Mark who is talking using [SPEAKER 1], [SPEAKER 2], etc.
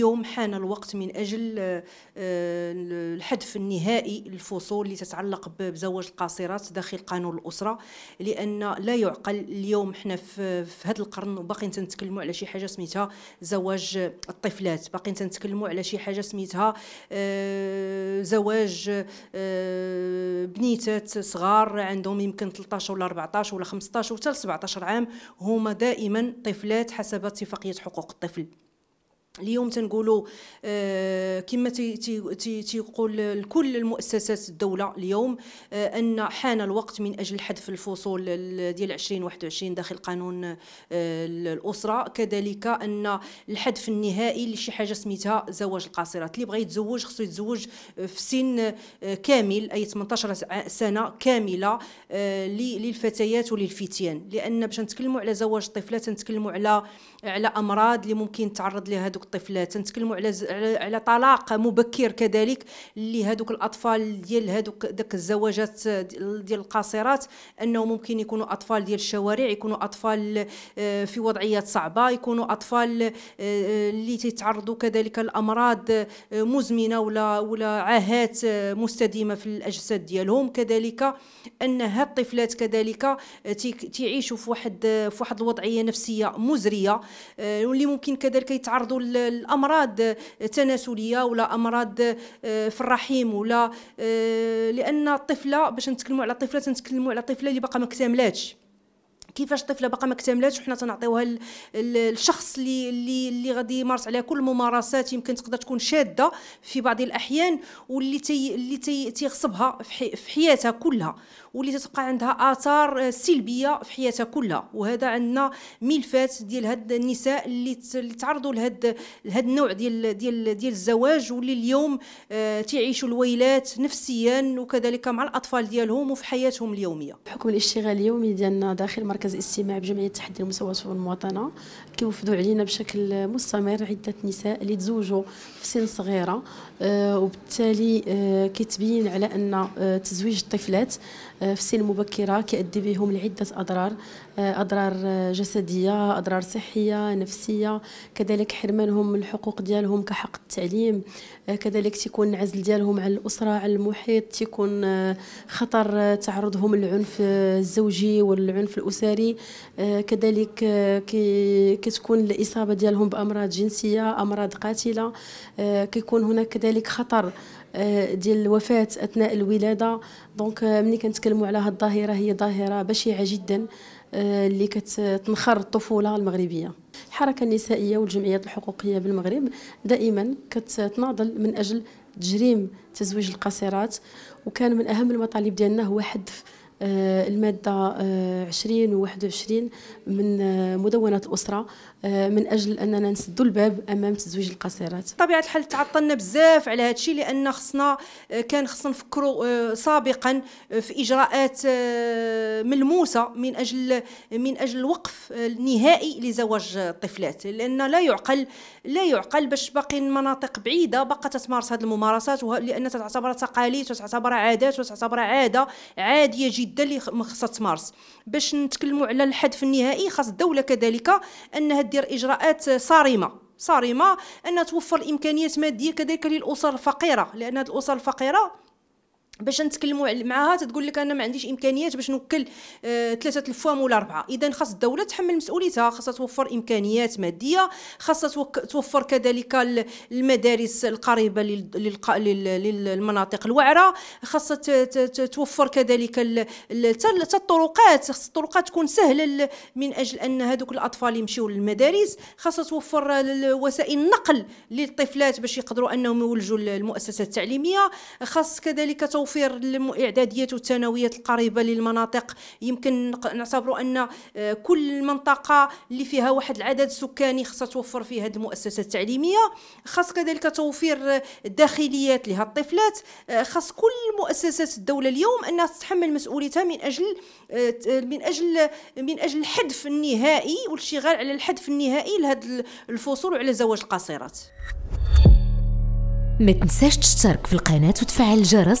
[SPEAKER 1] اليوم حان الوقت من أجل آه، آه، الحذف النهائي للفصول اللي تتعلق بزواج القاصرات داخل قانون الأسرة لأن لا يعقل اليوم حنا في, هذا القرن وباقيين تنتكلموا على شي حاجة سميتها زواج الطفلات باقيين تنتكلموا على شي حاجة سميتها آه، زواج بنيتات صغار عندهم يمكن 13 ولا 14 ولا 15 وحتى 17 عام هما دائما طفلات حسب اتفاقية حقوق الطفل اليوم تنقولوا آه، كما تيقول لكل المؤسسات الدوله اليوم آه، ان حان الوقت من اجل حذف الفصول ديال 2021 داخل قانون آه، الاسره كذلك ان الحذف النهائي لشي حاجه سميتها زواج القاصرات اللي بغى يتزوج خصو يتزوج في سن كامل اي 18 سنه كامله للفتيات وللفتيان لان باش نتكلموا على زواج الطفله تنتكلموا على على امراض اللي ممكن تعرض لها هذوك الطفلات تنتكلموا على ز... على طلاق مبكر كذلك اللي هذوك الاطفال ديال هذوك داك الزواجات ديال القاصرات انه ممكن يكونوا اطفال ديال الشوارع يكونوا اطفال آه، في وضعيات صعبه يكونوا اطفال آه، اللي تيتعرضوا كذلك لامراض آه، مزمنه ولا ولا عاهات مستديمه في الاجساد ديالهم كذلك ان هاد الطفلات كذلك تعيشوا في واحد في واحد الوضعيه نفسيه مزريه واللي ممكن كذلك يتعرضوا الامراض التناسليه ولا امراض آه، في الرحم ولا آه، لان الطفله باش نتكلموا على الطفله تنتكلموا على الطفله اللي باقا ما اكتملاتش كيفاش الطفله باقا ما اكتملاتش وحنا تنعطيوها للشخص اللي اللي اللي غادي يمارس عليها كل الممارسات يمكن تقدر تكون شاده في بعض الاحيان واللي تي اللي تي تيغصبها في, في حياتها كلها واللي تتبقى عندها اثار سلبيه في حياتها كلها وهذا عندنا ملفات ديال هاد النساء اللي اللي تعرضوا لهاد لهاد النوع ديال ديال ديال الزواج واللي اليوم آه تيعيشوا الويلات نفسيا وكذلك
[SPEAKER 2] مع الاطفال ديالهم وفي حياتهم اليوميه بحكم الاشتغال اليومي ديالنا داخل مركز استماع بجمعيه تحدي المساواه والمواطنه كيوفدوا علينا بشكل مستمر عده نساء اللي تزوجوا في سن صغيره آه، وبالتالي آه، كيتبين على ان آه، تزويج الطفلات في سن مبكره كيؤدي بهم لعده اضرار اضرار جسديه اضرار صحيه نفسيه كذلك حرمانهم الحقوق ديالهم كحق التعليم كذلك تيكون عزل ديالهم على الاسره على المحيط تيكون خطر تعرضهم للعنف الزوجي والعنف الاسري التجاري آه، كذلك آه، كتكون الاصابه ديالهم بامراض جنسيه امراض قاتله آه، كيكون هناك كذلك خطر ديال الوفاه اثناء الولاده دونك ملي كنتكلموا على هذه الظاهره هي ظاهره بشعه جدا اللي كتنخر الطفوله المغربيه الحركه النسائيه والجمعيات الحقوقيه بالمغرب دائما كتناضل من اجل تجريم تزويج القاصرات وكان من اهم المطالب ديالنا هو حذف آه، المادة 20 و 21 من آه، مدونة الأسرة آه، من أجل أننا نسدوا الباب أمام تزويج القصيرات
[SPEAKER 1] طبيعة الحال تعطلنا بزاف على هذا الشيء لأن خصنا كان خصنا نفكروا سابقا في إجراءات ملموسة من أجل من أجل الوقف النهائي لزواج الطفلات لأن لا يعقل لا يعقل باش باقي المناطق بعيدة باقا تتمارس هذه الممارسات لأن تعتبر تقاليد وتعتبر عادات وتعتبر عادة عادية جدا جدا اللي خاصها تمارس باش نتكلموا على الحد النهائي خاص الدوله كذلك انها دير اجراءات صارمه صارمه ان توفر الامكانيات ماديه كذلك للاسر الفقيره لان الاسر الفقيره باش نتكلموا معاها تتقول لك انا ما عنديش امكانيات باش نوكل آه، ثلاثه الفوام ولا اربعه اذا خاص الدوله تحمل مسؤوليتها خاصها توفر امكانيات ماديه خاصها توفر كذلك المدارس القريبه للمناطق الوعره خاصها توفر كذلك الطرقات خاص الطرقات تكون سهله من اجل ان هذوك الاطفال يمشيو للمدارس خاصها توفر وسائل النقل للطفلات باش يقدروا انهم يولجوا المؤسسه التعليميه خاص كذلك توفر توفير الاعداديات والثانويات القريبه للمناطق يمكن نعتبروا ان آه، كل منطقه اللي فيها واحد العدد سكاني خصها توفر فيها هذه المؤسسات التعليميه خاص كذلك توفير آه، الداخليات لهذه الطفلات آه، خاص كل مؤسسات الدوله اليوم انها تتحمل مسؤوليتها من اجل من اجل من اجل الحذف النهائي والاشتغال على الحذف النهائي لهذا الفصول وعلى زواج القاصرات ما تنساش تشترك في القناة وتفعل الجرس